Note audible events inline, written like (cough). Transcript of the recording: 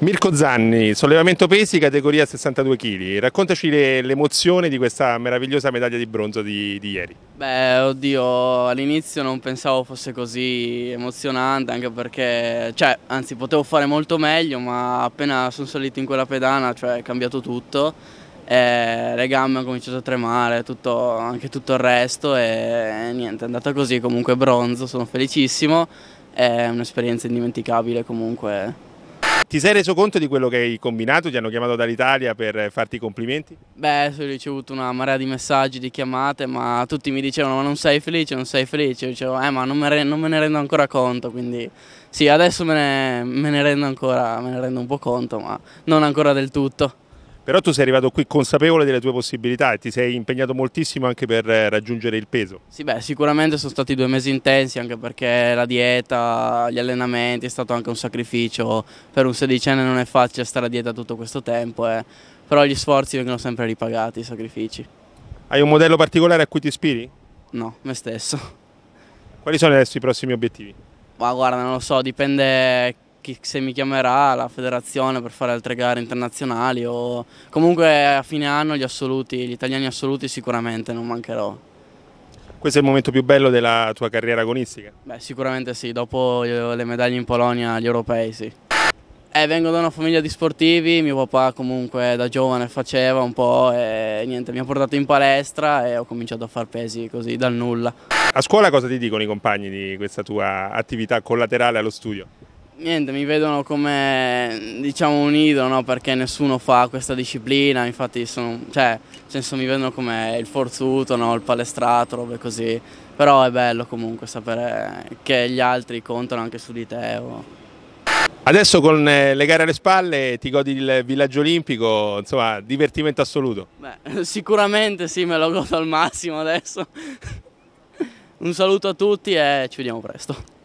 Mirko Zanni, sollevamento pesi, categoria 62 kg. Raccontaci l'emozione le, di questa meravigliosa medaglia di bronzo di, di ieri. Beh, oddio, all'inizio non pensavo fosse così emozionante, anche perché, cioè, anzi, potevo fare molto meglio, ma appena sono salito in quella pedana, cioè, è cambiato tutto. E le gambe hanno cominciato a tremare, tutto, anche tutto il resto, e niente, è andata così. Comunque, bronzo, sono felicissimo. È un'esperienza indimenticabile, comunque. Ti sei reso conto di quello che hai combinato? Ti hanno chiamato dall'Italia per farti i complimenti? Beh, ho ricevuto una marea di messaggi, di chiamate, ma tutti mi dicevano ma non sei felice, non sei felice. Io dicevo, eh ma non me, non me, ne rendo ancora conto, quindi sì, adesso me ne, me ne rendo ancora, me ne rendo un po' conto, ma non ancora del tutto però tu sei arrivato qui consapevole delle tue possibilità e ti sei impegnato moltissimo anche per eh, raggiungere il peso. Sì, beh, sicuramente sono stati due mesi intensi anche perché la dieta, gli allenamenti è stato anche un sacrificio, per un sedicenne non è facile stare a dieta tutto questo tempo, eh. però gli sforzi vengono sempre ripagati, i sacrifici. Hai un modello particolare a cui ti ispiri? No, me stesso. Quali sono adesso i prossimi obiettivi? Ma guarda, non lo so, dipende chi, se mi chiamerà la federazione per fare altre gare internazionali o comunque a fine anno gli assoluti, gli italiani assoluti sicuramente non mancherò. Questo è il momento più bello della tua carriera agonistica? Beh, sicuramente sì, dopo le medaglie in Polonia agli europei sì. Eh, vengo da una famiglia di sportivi, mio papà comunque da giovane faceva un po' e niente, mi ha portato in palestra e ho cominciato a far pesi così dal nulla. A scuola cosa ti dicono i compagni di questa tua attività collaterale allo studio? Niente, mi vedono come diciamo, un idolo, no? perché nessuno fa questa disciplina, infatti sono, cioè, senso, mi vedono come il forzuto, no? il palestrato, robe così, però è bello comunque sapere che gli altri contano anche su di te. O... Adesso con eh, le gare alle spalle ti godi il villaggio olimpico, insomma divertimento assoluto. Beh, (laughs) sicuramente sì, me lo godo al massimo adesso. (laughs) un saluto a tutti e ci vediamo presto.